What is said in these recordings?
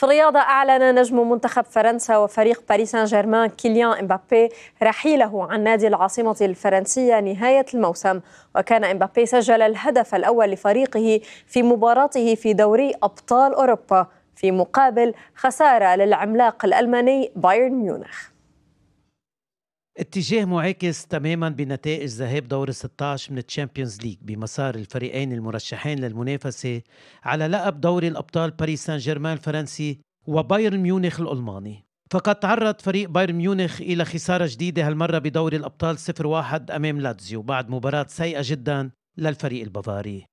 في الرياضة أعلن نجم منتخب فرنسا وفريق باريس سان جيرمان كيليان امبابي رحيله عن نادي العاصمة الفرنسية نهاية الموسم وكان امبابي سجل الهدف الأول لفريقه في مباراته في دوري أبطال أوروبا في مقابل خسارة للعملاق الألماني بايرن ميونخ اتجاه معاكس تماما بنتائج ذهاب دور ال 16 من الشامبيونز ليج بمسار الفريقين المرشحين للمنافسة على لقب دوري الأبطال باريس سان جيرمان الفرنسي وبايرن ميونخ الألماني فقد تعرض فريق بايرن ميونخ إلى خسارة جديدة هالمرة بدوري الأبطال 0-1 أمام لاتزيو بعد مباراة سيئة جدا للفريق البافاري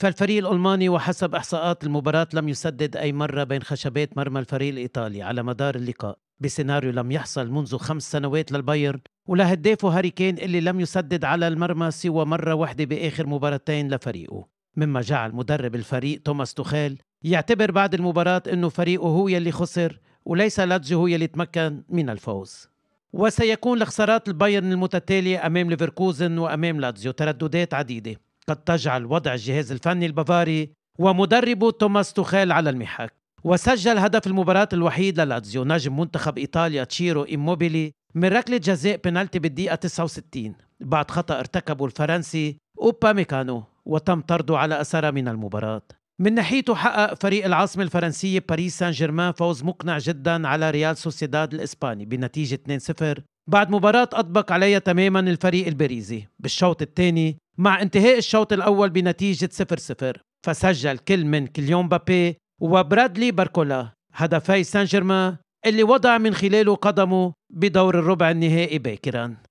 فالفريق الألماني وحسب إحصاءات المباراة لم يسدد أي مرة بين خشبات مرمى الفريق الإيطالي على مدار اللقاء بسيناريو لم يحصل منذ خمس سنوات للبايرن ولهدافه هاري كين اللي لم يسدد على المرمى سوى مرة واحدة بآخر مباراتين لفريقه مما جعل مدرب الفريق توماس توخيل يعتبر بعد المباراة أنه فريقه هو يلي خسر وليس لاتزيو هو يلي تمكن من الفوز وسيكون لخسارات البايرن المتتالية أمام ليفركوزن وأمام لاتزيو ترددات عديدة قد تجعل وضع الجهاز الفني البافاري ومدربه توماس توخيل على المحك وسجل هدف المباراة الوحيد للاتزيو نجم منتخب إيطاليا تشيرو إيموبيلي من ركلة جزاء بنالتي بالدقيقة 69 بعد خطأ ارتكبه الفرنسي أوبا ميكانو وتم طرده على أثره من المباراة من ناحيته حقق فريق العاصمة الفرنسية باريس سان جيرمان فوز مقنع جدا على ريال سوسيداد الإسباني بنتيجة 2-0 بعد مباراة أطبق عليها تماما الفريق البريزي بالشوط الثاني مع انتهاء الشوط الأول بنتيجة 0-0 فسجل كل من كليون بابي وبرادلي باركولا هدفي سان جيرمان اللي وضع من خلاله قدمه بدور الربع النهائي باكرا